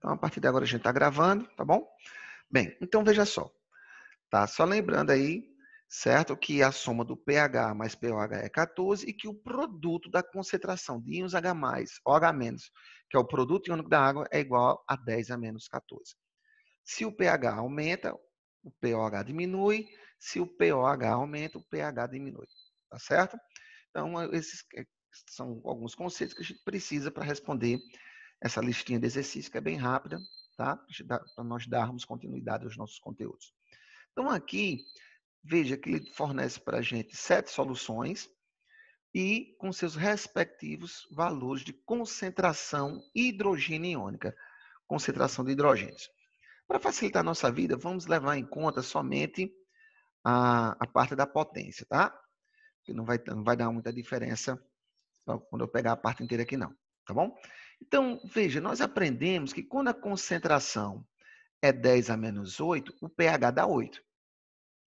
Então, a partir de agora a gente está gravando, tá bom? Bem, então veja só. Tá? Só lembrando aí, certo? Que a soma do pH mais pOH é 14 e que o produto da concentração de íons H+, mais OH-, que é o produto iônico da água, é igual a 10 a menos 14. Se o pH aumenta, o pOH diminui. Se o pOH aumenta, o pH diminui. Tá certo? Então, esses é, são alguns conceitos que a gente precisa para responder essa listinha de exercícios que é bem rápida, tá? Para nós darmos continuidade aos nossos conteúdos. Então, aqui, veja que ele fornece para a gente sete soluções e com seus respectivos valores de concentração hidrogênio concentração de hidrogênios. Para facilitar a nossa vida, vamos levar em conta somente a, a parte da potência, tá? Que não vai, não vai dar muita diferença quando eu pegar a parte inteira aqui, não, tá bom? Então, veja, nós aprendemos que quando a concentração é 10 a menos 8, o pH dá 8.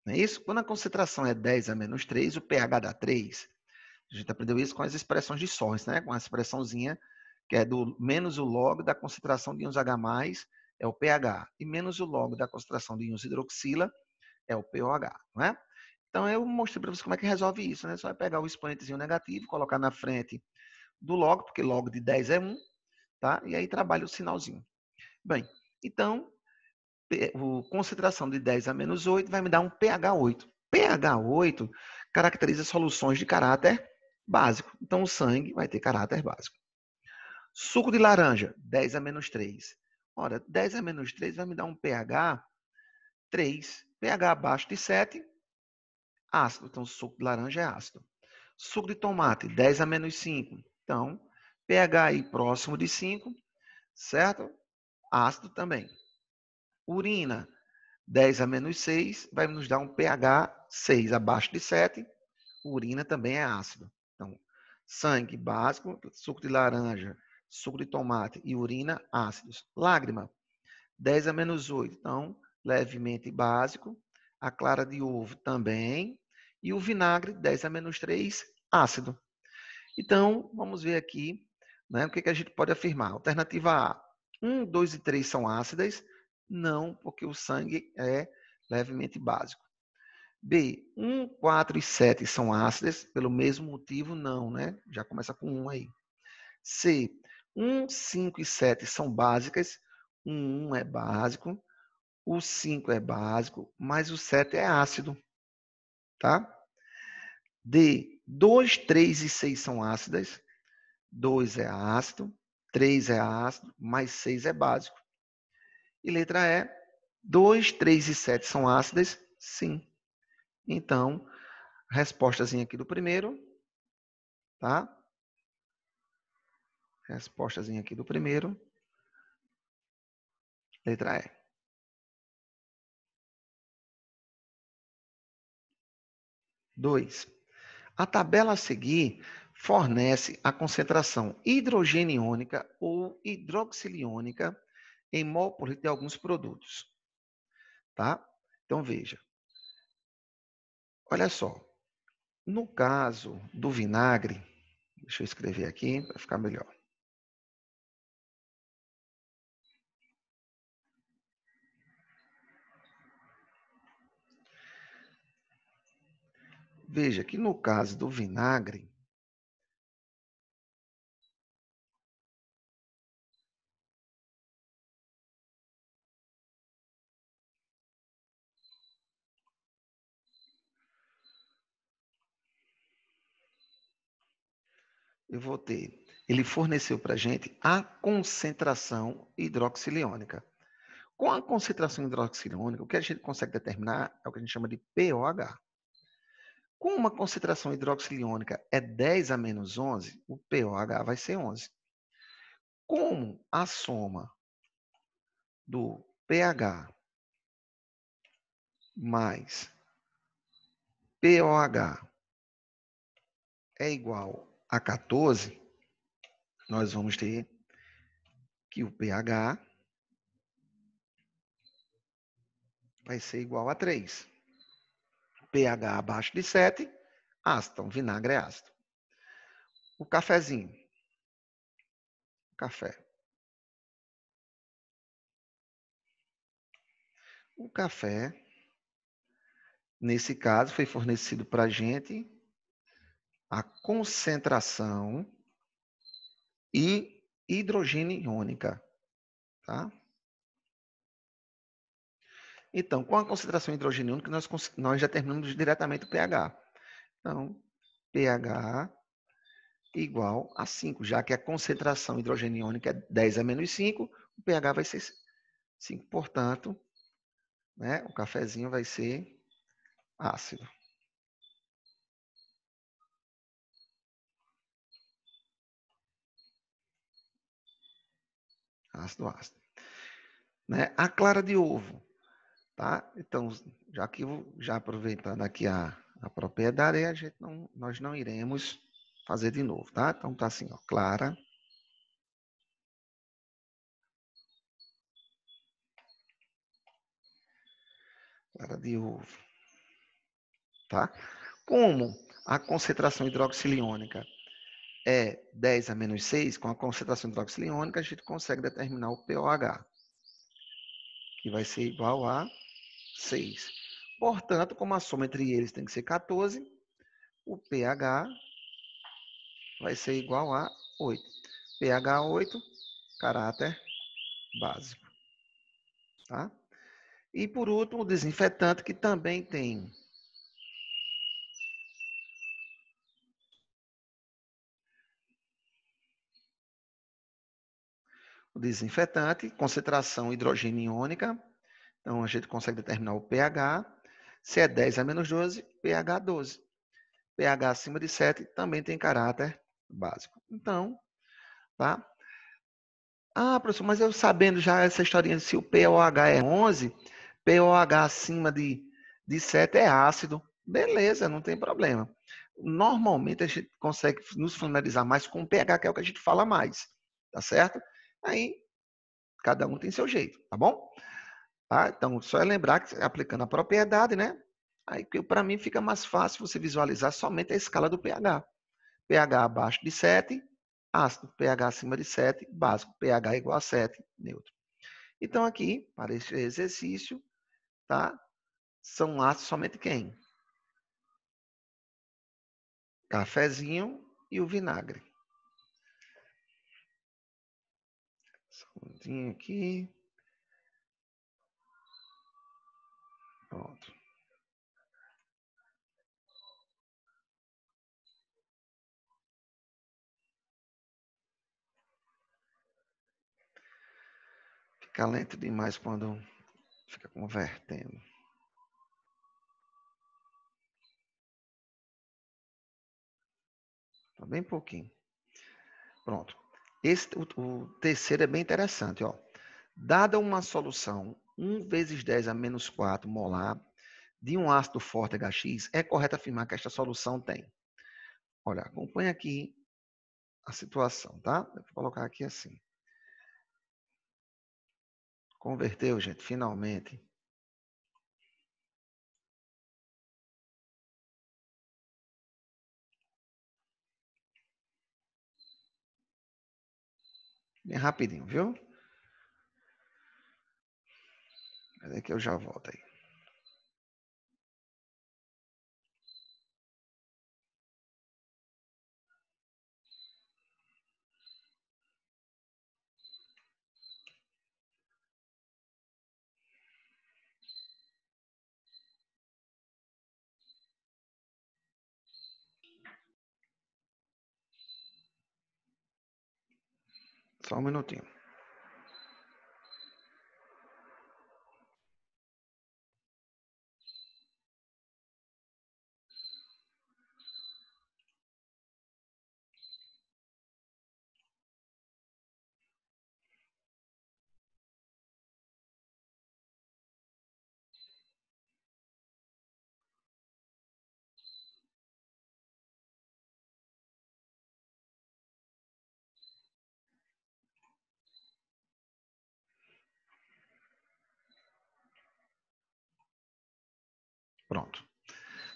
Não é isso? Quando a concentração é 10 a menos 3, o pH dá 3. A gente aprendeu isso com as expressões de Sorens, né? com a expressãozinha que é do menos o log da concentração de íons H+, é o pH, e menos o log da concentração de íons hidroxila, é o pOH, não é? Então, eu mostrei para vocês como é que resolve isso, né? Só é pegar o exponentezinho negativo, colocar na frente do log, porque log de 10 é 1, tá? E aí trabalha o sinalzinho. Bem, então, concentração de 10 a menos 8 vai me dar um pH 8. pH 8 caracteriza soluções de caráter básico. Então, o sangue vai ter caráter básico. Suco de laranja, 10 a menos 3. Ora, 10 a menos 3 vai me dar um pH 3. pH abaixo de 7, ácido. Então, suco de laranja é ácido. Suco de tomate, 10 a menos 5. Então, pH aí próximo de 5, certo? Ácido também. Urina, 10 a menos 6, vai nos dar um pH 6 abaixo de 7. Urina também é ácido. Então, sangue básico, suco de laranja, suco de tomate e urina ácidos. Lágrima, 10 a menos 8, então levemente básico. A clara de ovo também. E o vinagre, 10 a menos 3, ácido. Então, vamos ver aqui né? O que, que a gente pode afirmar? Alternativa A, 1, 2 e 3 são ácidas? Não, porque o sangue é levemente básico. B, 1, 4 e 7 são ácidas? Pelo mesmo motivo, não, né? Já começa com 1 aí. C, 1, 5 e 7 são básicas? O 1 é básico, o 5 é básico, mas o 7 é ácido, tá? D, 2, 3 e 6 são ácidas? 2 é ácido, 3 é ácido, mais 6 é básico. E letra E, 2, 3 e 7 são ácidas? Sim. Então, respostazinha aqui do primeiro, tá? Respostazinha aqui do primeiro. Letra E. Dois. A tabela a seguir fornece a concentração hidrogeniônica ou hidroxiliônica em mol por de alguns produtos. Tá? Então veja. Olha só. No caso do vinagre, deixa eu escrever aqui para ficar melhor. Veja que no caso do vinagre, eu vou ter. Ele forneceu para a gente a concentração hidroxiliônica. Com a concentração hidroxiliônica, o que a gente consegue determinar é o que a gente chama de pOH. Com uma concentração hidroxiliônica é 10 a menos 11, o pOH vai ser 11. Como a soma do pH mais pOH é igual a 14, nós vamos ter que o pH vai ser igual a 3. pH abaixo de 7, ácido. Então, vinagre é ácido. O cafezinho. Café. O café, nesse caso, foi fornecido para a gente a concentração e hidrogênio iônica. Tá? Então, com a concentração de hidrogênio iônica, nós, nós determinamos diretamente o pH. Então, pH igual a 5, já que a concentração hidrogênio iônica é 10 a menos 5, o pH vai ser 5. Portanto, né, o cafezinho vai ser ácido. ácido ácido. Né? A clara de ovo, tá? Então, já que já aproveitando aqui a, a propriedade, a gente não, nós não iremos fazer de novo, tá? Então tá assim, ó, clara clara de ovo, tá? Como a concentração hidroxiliônica é 10 a menos 6, com a concentração de hidroxiliônica, a gente consegue determinar o pOH, que vai ser igual a 6. Portanto, como a soma entre eles tem que ser 14, o pH vai ser igual a 8. pH 8, caráter básico. Tá? E por último, o desinfetante, que também tem o desinfetante, concentração hidrogênio iônica, então a gente consegue determinar o pH, se é 10 a menos 12, pH 12. pH acima de 7 também tem caráter básico. Então, tá? Ah, professor, mas eu sabendo já essa historinha de se o pOH é 11, pOH acima de, de 7 é ácido. Beleza, não tem problema. Normalmente a gente consegue nos familiarizar mais com o pH, que é o que a gente fala mais, tá certo? Aí, cada um tem seu jeito, tá bom? Tá? Então, só é lembrar que aplicando a propriedade, né? Aí, para mim, fica mais fácil você visualizar somente a escala do pH. pH abaixo de 7, ácido. pH acima de 7, básico. pH igual a 7, neutro. Então, aqui, para esse exercício, tá? São ácidos somente quem? Cafezinho e o vinagre. segundinho aqui. Pronto. Fica lento demais quando fica convertendo. Tá bem pouquinho. Pronto. Esse, o, o terceiro é bem interessante, ó. Dada uma solução 1 vezes 10 a menos 4 molar de um ácido forte HX, é correto afirmar que esta solução tem. Olha, acompanha aqui a situação, tá? vou colocar aqui assim. Converteu, gente, finalmente. Bem rapidinho, viu? Mas é que eu já volto aí. Só um minutinho.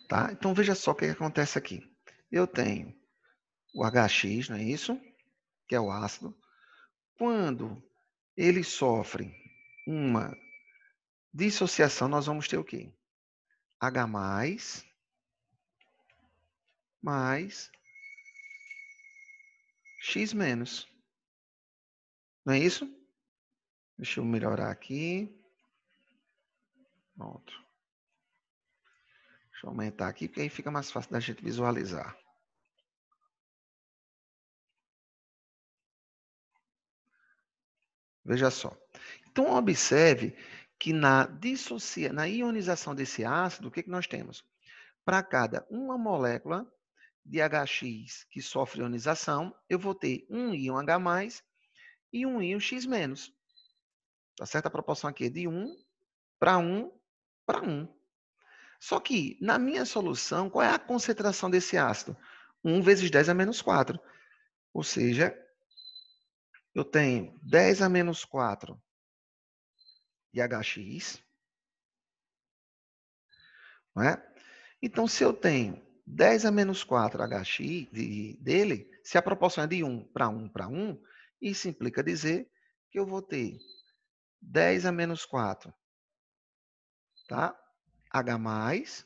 Tá? Então veja só o que, que acontece aqui. Eu tenho o HX, não é isso? Que é o ácido. Quando ele sofre uma dissociação, nós vamos ter o quê? H+, mais, mais X menos. Não é isso? Deixa eu melhorar aqui. Pronto. Deixa eu aumentar aqui, porque aí fica mais fácil da gente visualizar. Veja só. Então, observe que na, dissocia, na ionização desse ácido, o que, que nós temos? Para cada uma molécula de HX que sofre ionização, eu vou ter um íon H+, e um íon X-. Tá certo? A proporção aqui é de 1 para 1 para 1. Só que, na minha solução, qual é a concentração desse ácido? 1 vezes 10 a menos 4. Ou seja, eu tenho 10 a menos 4 de HX. Não é? Então, se eu tenho 10 a menos 4 HX de, dele, se a proporção é de 1 para 1 para 1, isso implica dizer que eu vou ter 10 a menos 4, tá? H+,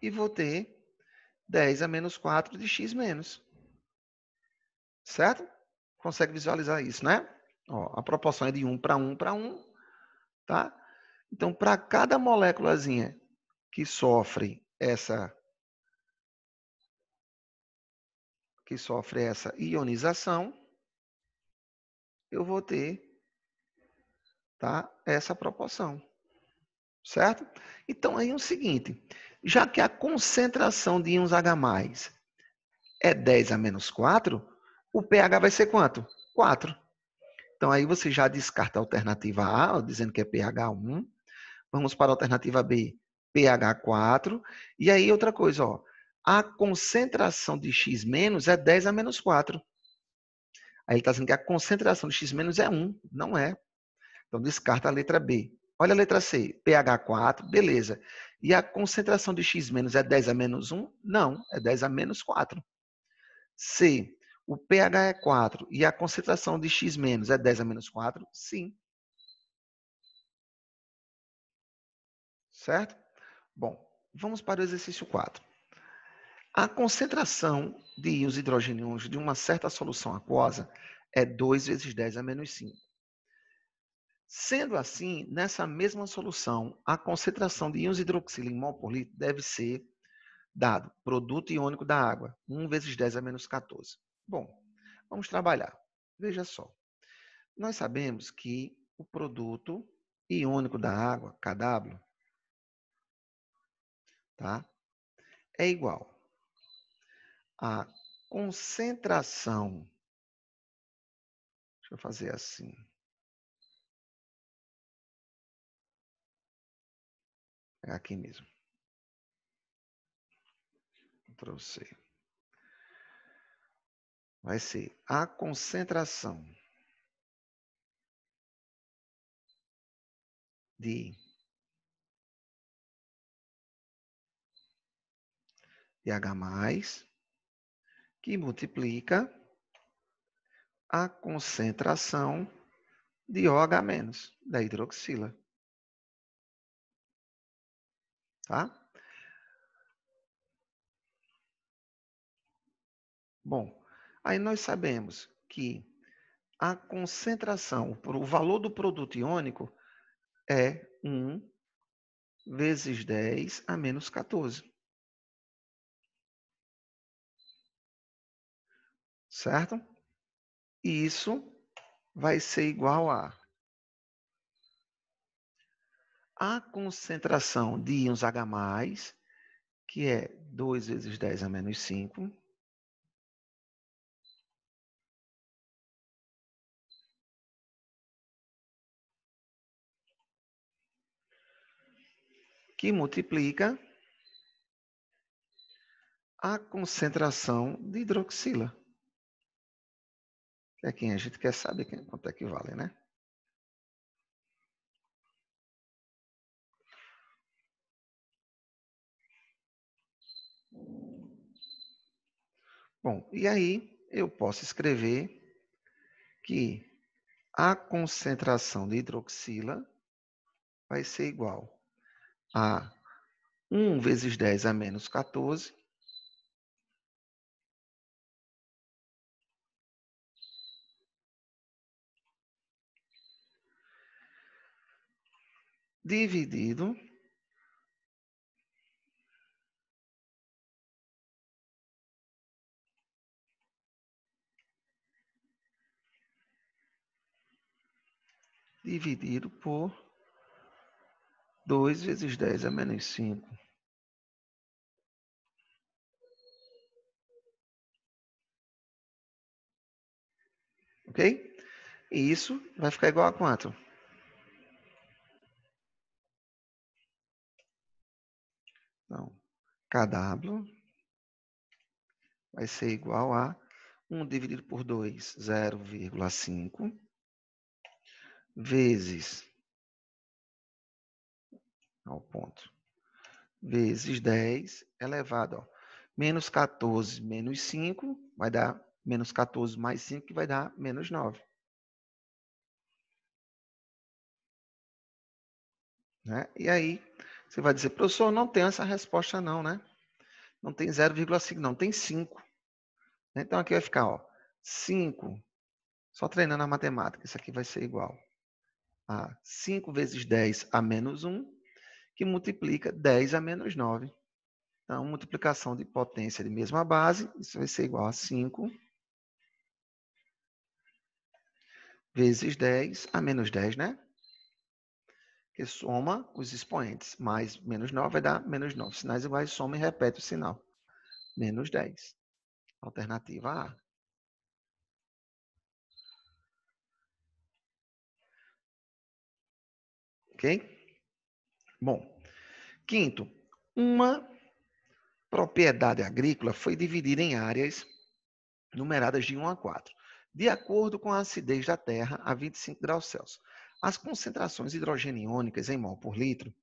e vou ter 10 a menos 4 de x menos. Certo? Consegue visualizar isso, né? Ó, a proporção é de 1 para 1 para 1, tá? Então, para cada moléculazinha que sofre essa que sofre essa ionização, eu vou ter tá, essa proporção. Certo? Então, aí é o seguinte: já que a concentração de íons H é 10 a menos 4, o pH vai ser quanto? 4. Então, aí você já descarta a alternativa A, dizendo que é pH 1. Vamos para a alternativa B, pH 4. E aí, outra coisa, ó, a concentração de X- é 10 a menos 4. Aí ele está dizendo que a concentração de X- é 1, não é. Então, descarta a letra B. Olha a letra C, pH4, beleza. E a concentração de X- é 10 a menos 1? Não, é 10 a menos 4. C, o pH é 4 e a concentração de X- é 10 a menos 4? Sim. Certo? Bom, vamos para o exercício 4. A concentração de íons hidrogênio de uma certa solução aquosa é 2 vezes 10 a menos 5. Sendo assim, nessa mesma solução, a concentração de íons hidroxila em mol por litro deve ser dado produto iônico da água, 1 vezes 10 a menos 14. Bom, vamos trabalhar. Veja só. Nós sabemos que o produto iônico da água, KW, tá? é igual à concentração. Deixa eu fazer assim. É aqui mesmo. trouxe Vai ser a concentração de, de H+, que multiplica a concentração de OH- da hidroxila. Tá? Bom, aí nós sabemos que a concentração, o valor do produto iônico é 1 vezes 10 a menos 14. Certo? E isso vai ser igual a a concentração de íons H+, que é 2 vezes 10 a menos 5, que multiplica a concentração de hidroxila. é quem a gente quer saber quanto é que vale, né? Bom, e aí eu posso escrever que a concentração de hidroxila vai ser igual a 1 vezes 10 a menos 14, dividido dividido por 2 vezes 10 a é menos 5. Ok? E isso vai ficar igual a quanto? Então, KW vai ser igual a 1 dividido por 2, 0,5 vezes ao ponto vezes 10 elevado ó, menos 14 menos 5 vai dar menos 14 mais 5 que vai dar menos 9 né? e aí você vai dizer professor não tem essa resposta não né não tem 0,5 não tem 5 então aqui vai ficar ó 5 só treinando a matemática isso aqui vai ser igual a 5 vezes 10 a menos 1, que multiplica 10 a menos 9. Então, multiplicação de potência de mesma base, isso vai ser igual a 5 vezes 10 a menos 10, né? Que soma os expoentes. Mais menos 9 vai dar menos 9. Sinais iguais, soma e repete o sinal. Menos 10. Alternativa A. Ok? Bom, quinto, uma propriedade agrícola foi dividida em áreas numeradas de 1 a 4, de acordo com a acidez da terra a 25 graus Celsius. As concentrações hidrogeniônicas em mol por litro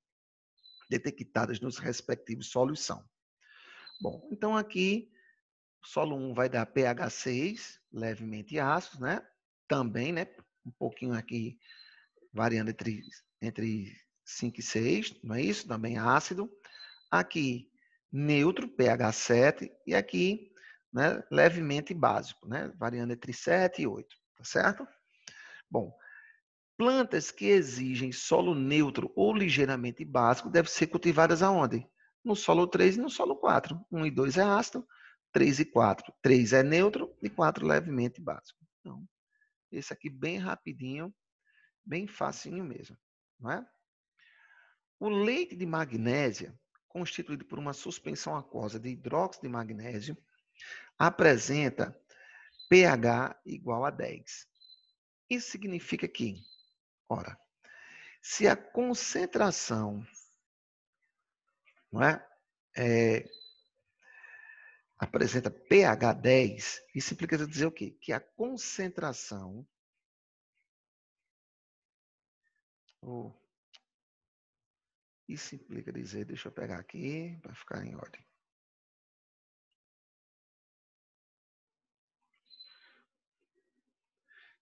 detectadas nos respectivos solos são. Bom, então aqui, solo 1 vai dar pH 6, levemente ácido, né? Também, né? Um pouquinho aqui, variando entre entre 5 e 6, não é isso? Também ácido. Aqui, neutro, pH 7, e aqui, né, levemente básico, né, variando entre 7 e 8, tá certo? Bom, plantas que exigem solo neutro ou ligeiramente básico devem ser cultivadas aonde? No solo 3 e no solo 4. 1 e 2 é ácido, 3 e 4. 3 é neutro e 4 levemente básico. Então, esse aqui bem rapidinho, bem facinho mesmo. Não é? O leite de magnésia, constituído por uma suspensão aquosa de hidróxido de magnésio, apresenta pH igual a 10. Isso significa que, ora, se a concentração não é, é apresenta pH 10, isso implica dizer o quê? Que a concentração Oh. Isso implica dizer, deixa eu pegar aqui para ficar em ordem.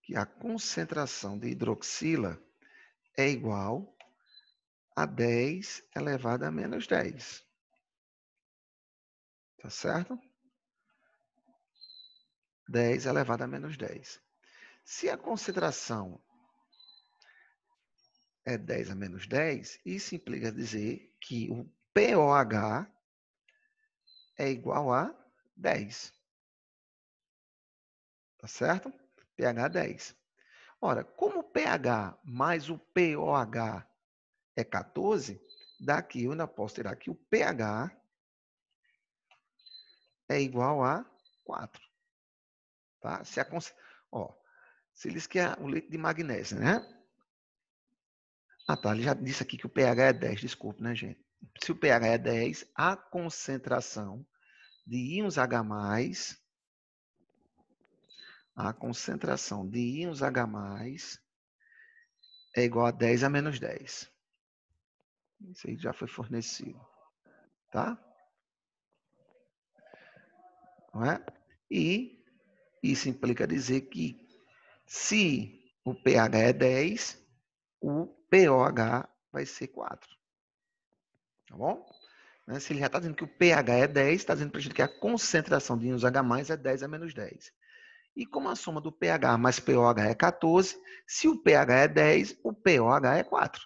Que a concentração de hidroxila é igual a 10 elevado a menos 10. Tá certo? 10 elevado a menos 10. Se a concentração é 10 a menos 10, isso implica dizer que o POH é igual a 10. Tá certo? pH 10. Ora, como o pH mais o POH é 14, daqui eu ainda posso tirar que o pH é igual a 4. Tá? Se, a, ó, se diz que é leite de magnésio, né? Ah, tá. Ele já disse aqui que o pH é 10, desculpe, né, gente? Se o pH é 10, a concentração de íons H+, a concentração de íons H+, é igual a 10 a menos 10. Isso aí já foi fornecido, tá? Não é? E isso implica dizer que se o pH é 10, o POH vai ser 4. Tá bom? Né? Se ele já está dizendo que o pH é 10, está dizendo para a gente que a concentração de íons H é 10 a menos 10. E como a soma do pH mais POH é 14, se o pH é 10, o POH é 4.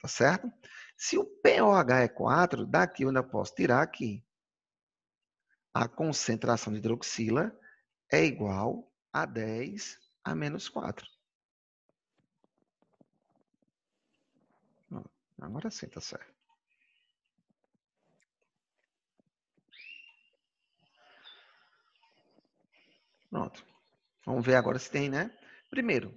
Tá certo? Se o POH é 4, daqui eu ainda posso tirar aqui. a concentração de hidroxila é igual a 10 a menos 4. Agora sim, tá certo. Pronto. Vamos ver agora se tem, né? Primeiro,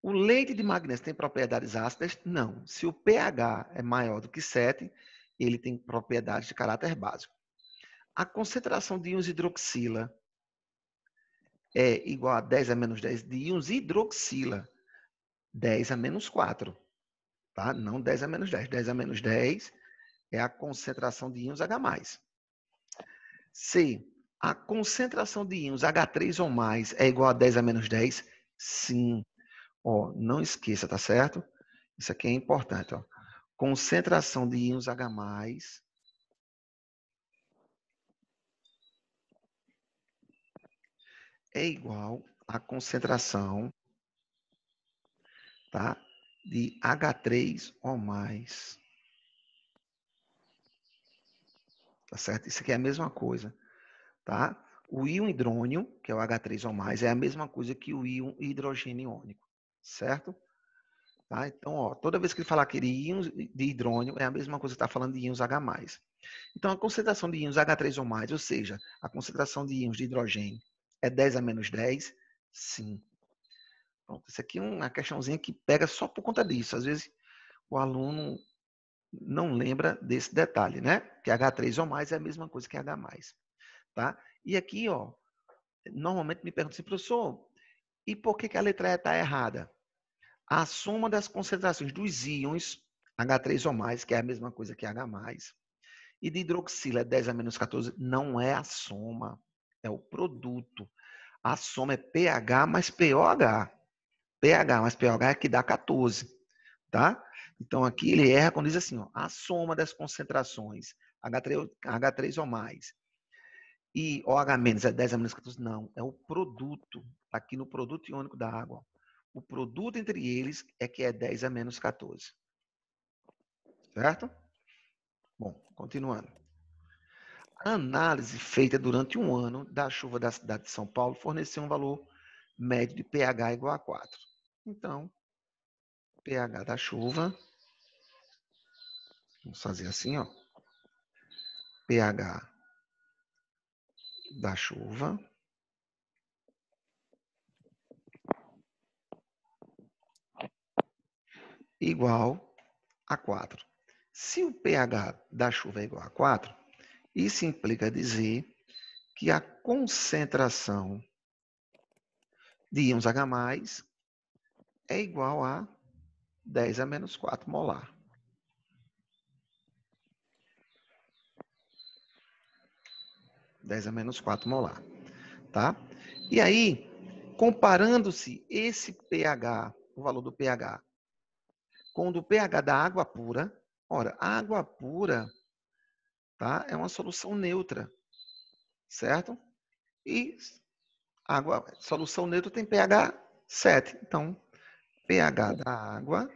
o leite de magnésio tem propriedades ácidas? Não. Se o pH é maior do que 7, ele tem propriedades de caráter básico. A concentração de íons hidroxila é igual a 10 a menos 10 de íons hidroxila. 10 a menos 4 tá? Não 10 a menos 10. 10 a menos 10 é a concentração de íons H+. Se a concentração de íons H3 ou mais é igual a 10 a menos 10, sim. Ó, não esqueça, tá certo? Isso aqui é importante, ó. Concentração de íons H+, é igual à concentração tá? de H3 O mais. Tá certo? Isso aqui é a mesma coisa, tá? O íon hidrônio, que é o H3 O mais, é a mesma coisa que o íon hidrogênio iônico, certo? Tá? Então, ó, toda vez que ele falar que ele íon de hidrônio, é a mesma coisa que está falando de íons H+. Então, a concentração de íons H3 O mais, ou seja, a concentração de íons de hidrogênio é 10 a menos 10? Sim. Pronto, isso aqui é uma questãozinha que pega só por conta disso. Às vezes o aluno não lembra desse detalhe, né? Que H3 ou mais é a mesma coisa que H+. Tá? E aqui, ó, normalmente me perguntam assim, professor, e por que, que a letra E está errada? A soma das concentrações dos íons H3 ou mais, que é a mesma coisa que H+, e de hidroxila é 10 a menos 14, não é a soma, é o produto. A soma é pH mais POH pH, mas pH é que dá 14, tá? Então aqui ele erra quando diz assim, ó, a soma das concentrações H3, h ou mais e OH menos é 10 a menos 14, não, é o produto, tá aqui no produto iônico da água. O produto entre eles é que é 10 a menos 14. Certo? Bom, continuando. A análise feita durante um ano da chuva da cidade de São Paulo forneceu um valor médio de pH igual a 4. Então, pH da chuva, vamos fazer assim, ó. pH da chuva igual a 4. Se o pH da chuva é igual a 4, isso implica dizer que a concentração de íons H+, é igual a 10 a menos 4 molar. Dez a menos 4 molar, tá? E aí, comparando-se esse pH, o valor do pH, com o do pH da água pura, ora, a água pura, tá? É uma solução neutra, certo? E água, solução neutra tem pH 7. Então, pH da água,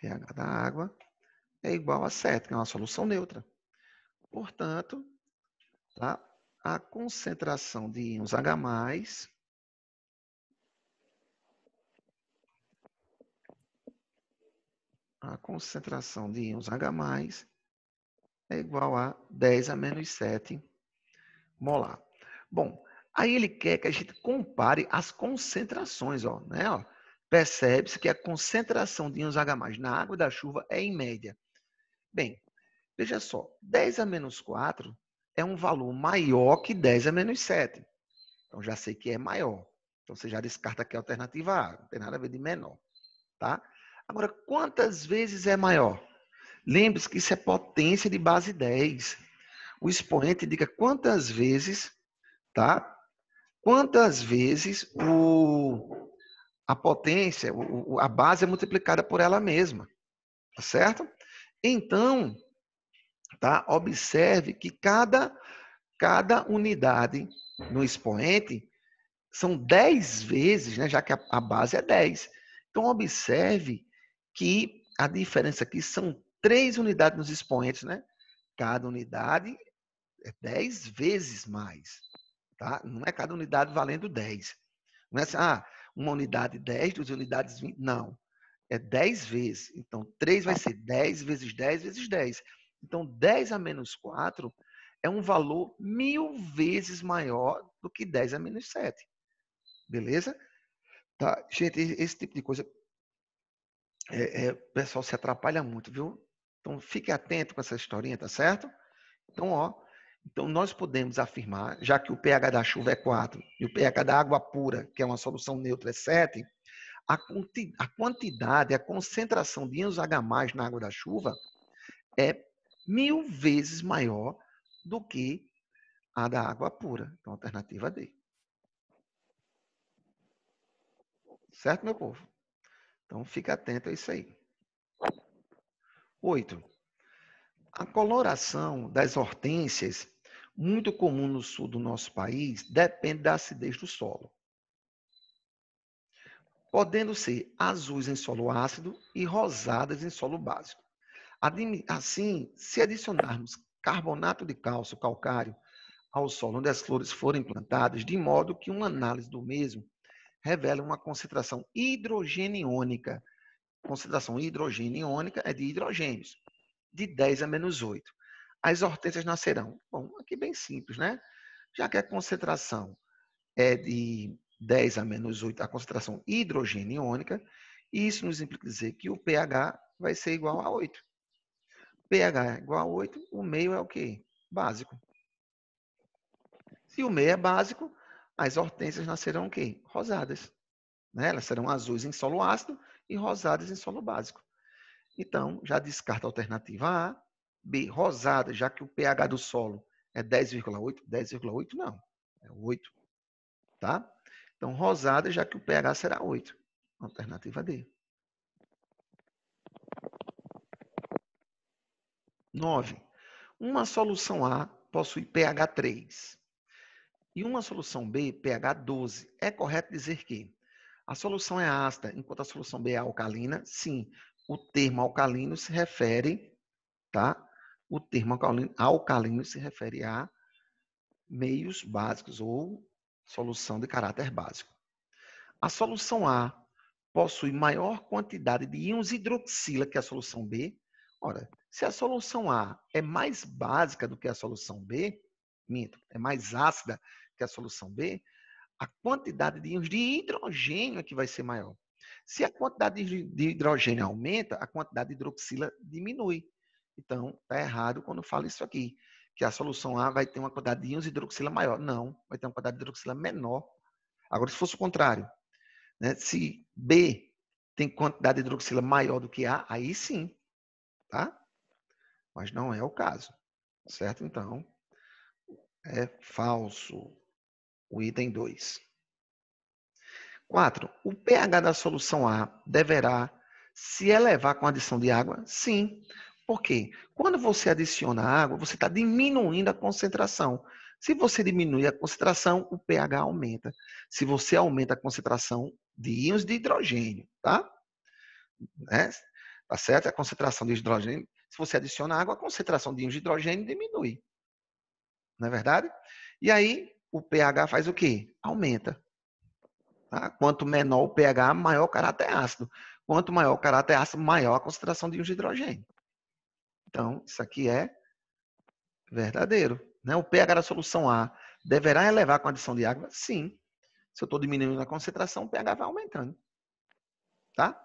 pH da água é igual a 7, que é uma solução neutra. Portanto, tá? a concentração de íons H+, a concentração de íons H+, é igual a 10 a menos 7 molar. Bom, Aí ele quer que a gente compare as concentrações, ó, né? Percebe-se que a concentração de íons H+, na água da chuva é em média. Bem, veja só, 10 a menos 4 é um valor maior que 10 a menos 7. Então, já sei que é maior. Então, você já descarta aqui a alternativa A. Não tem nada a ver de menor, tá? Agora, quantas vezes é maior? Lembre-se que isso é potência de base 10. O expoente indica quantas vezes, tá? quantas vezes o, a potência, o, a base é multiplicada por ela mesma, tá certo? Então, tá? Observe que cada cada unidade no expoente são 10 vezes, né, já que a, a base é 10. Então, observe que a diferença aqui são 3 unidades nos expoentes, né? Cada unidade é 10 vezes mais. Tá? Não é cada unidade valendo 10. Não é assim, ah, uma unidade 10, duas unidades 20. Não. É 10 vezes. Então, 3 vai tá. ser 10 vezes 10 vezes 10. Então, 10 a menos 4 é um valor mil vezes maior do que 10 a menos 7. Beleza? Tá? Gente, esse tipo de coisa. É, é, o pessoal se atrapalha muito, viu? Então, fique atento com essa historinha, tá certo? Então, ó, então, nós podemos afirmar, já que o pH da chuva é 4 e o pH da água pura, que é uma solução neutra, é 7, a, a quantidade, a concentração de íons H+, na água da chuva é mil vezes maior do que a da água pura. Então, alternativa é D. Certo, meu povo? Então, fica atento a isso aí. Oito. A coloração das hortênsias, muito comum no sul do nosso país, depende da acidez do solo. Podendo ser azuis em solo ácido e rosadas em solo básico. Assim, se adicionarmos carbonato de cálcio calcário ao solo onde as flores forem plantadas, de modo que uma análise do mesmo revela uma concentração hidrogeniônica. Concentração hidrogeniônica é de hidrogênios de 10 a menos 8. As hortênsias nascerão. Bom, aqui bem simples, né? Já que a concentração é de 10 a menos 8, a concentração hidrogênio iônica, isso nos implica dizer que o pH vai ser igual a 8. pH é igual a 8, o meio é o quê? Básico. Se o meio é básico, as hortênsias nascerão o quê? Rosadas. Né? Elas serão azuis em solo ácido e rosadas em solo básico. Então, já descarta a alternativa A. B, rosada, já que o pH do solo é 10,8. 10,8 não, é 8. Tá? Então, rosada, já que o pH será 8. Alternativa D. 9. Uma solução A possui pH 3 e uma solução B, pH 12. É correto dizer que a solução é ácida, enquanto a solução B é alcalina? Sim, o termo alcalino se refere, tá? O termo alcalino, alcalino se refere a meios básicos ou solução de caráter básico. A solução A possui maior quantidade de íons hidroxila que a solução B. Ora, se a solução A é mais básica do que a solução B, minto, é mais ácida que a solução B, a quantidade de íons de hidrogênio é que vai ser maior. Se a quantidade de hidrogênio aumenta, a quantidade de hidroxila diminui. Então, está errado quando fala isso aqui, que a solução A vai ter uma quantidade de íons de hidroxila maior. Não, vai ter uma quantidade de hidroxila menor. Agora, se fosse o contrário, né? se B tem quantidade de hidroxila maior do que A, aí sim, tá? Mas não é o caso, certo? Então, é falso o item 2. 4. O pH da solução A deverá se elevar com a adição de água? Sim. Por quê? Quando você adiciona água, você está diminuindo a concentração. Se você diminui a concentração, o pH aumenta. Se você aumenta a concentração de íons de hidrogênio, tá? Né? Tá certo? A concentração de hidrogênio. Se você adiciona água, a concentração de íons de hidrogênio diminui. Não é verdade? E aí, o pH faz o quê? Aumenta. Tá? Quanto menor o pH, maior o caráter é ácido. Quanto maior o caráter é ácido, maior a concentração de íons de hidrogênio. Então, isso aqui é verdadeiro. Né? O pH da solução A deverá elevar com a adição de água? Sim. Se eu estou diminuindo a concentração, o pH vai aumentando. Tá?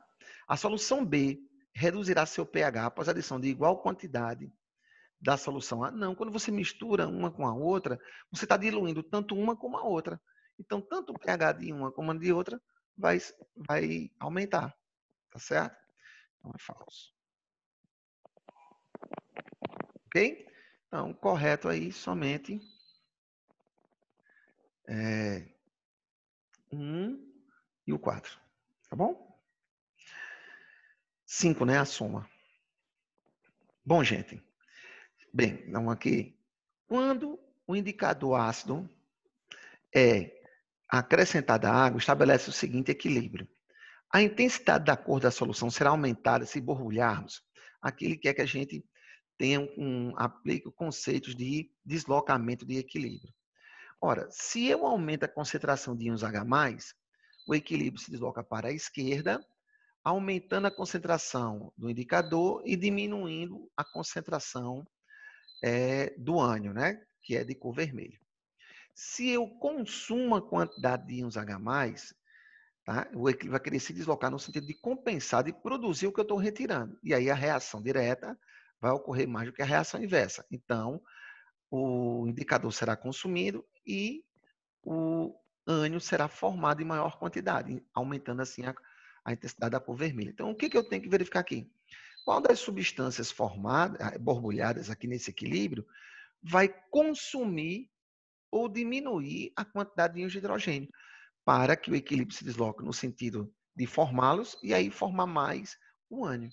A solução B reduzirá seu pH após a adição de igual quantidade da solução A? Não. Quando você mistura uma com a outra, você está diluindo tanto uma como a outra. Então, tanto o pH de uma como de outra vai, vai aumentar, tá certo? Então, é falso. Ok? Então, correto aí somente é, 1 um e o 4, tá bom? 5, né? A soma. Bom, gente. Bem, então aqui. Quando o indicador ácido é acrescentada à água estabelece o seguinte equilíbrio. A intensidade da cor da solução será aumentada se borbulharmos. Aquele que é que a gente tenha um, aplique conceitos de deslocamento de equilíbrio. Ora, se eu aumento a concentração de íons H+, o equilíbrio se desloca para a esquerda, aumentando a concentração do indicador e diminuindo a concentração é, do ânion, né? que é de cor vermelha. Se eu consumo a quantidade de íons H+, tá? vai querer se deslocar no sentido de compensar, de produzir o que eu estou retirando. E aí a reação direta vai ocorrer mais do que a reação inversa. Então, o indicador será consumido e o ânion será formado em maior quantidade, aumentando assim a, a intensidade da cor vermelha. Então, o que, que eu tenho que verificar aqui? Qual das substâncias formadas, ah, borbulhadas aqui nesse equilíbrio, vai consumir ou diminuir a quantidade de íons de hidrogênio, para que o equilíbrio se desloque no sentido de formá-los e aí formar mais o ânion.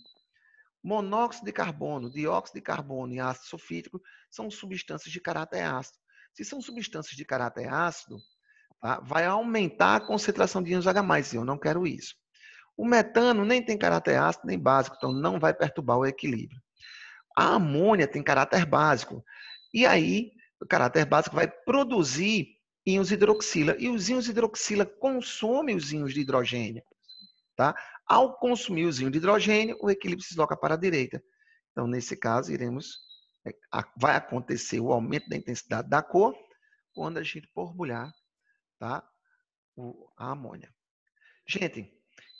Monóxido de carbono, dióxido de carbono e ácido sulfídrico são substâncias de caráter ácido. Se são substâncias de caráter ácido, tá? vai aumentar a concentração de íons H+, e eu não quero isso. O metano nem tem caráter ácido nem básico, então não vai perturbar o equilíbrio. A amônia tem caráter básico. E aí, o caráter básico vai produzir íons hidroxila. E os íons hidroxila consomem os íons de hidrogênio. Tá? Ao consumir os íons de hidrogênio, o equilíbrio se desloca para a direita. Então, nesse caso, iremos é, vai acontecer o aumento da intensidade da cor quando a gente borbulhar tá? a amônia. Gente,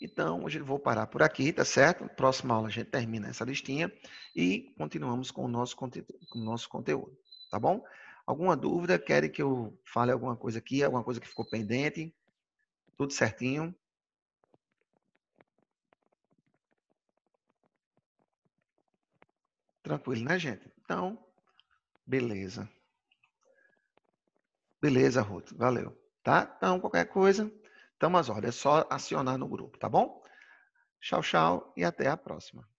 então, hoje eu vou parar por aqui, tá certo? Próxima aula a gente termina essa listinha e continuamos com o nosso, com o nosso conteúdo, tá bom? Alguma dúvida? Querem que eu fale alguma coisa aqui? Alguma coisa que ficou pendente? Tudo certinho? Tranquilo, né, gente? Então, beleza. Beleza, Ruth. Valeu. Tá? Então, qualquer coisa, estamos às ordens. É só acionar no grupo, tá bom? Tchau, tchau e até a próxima.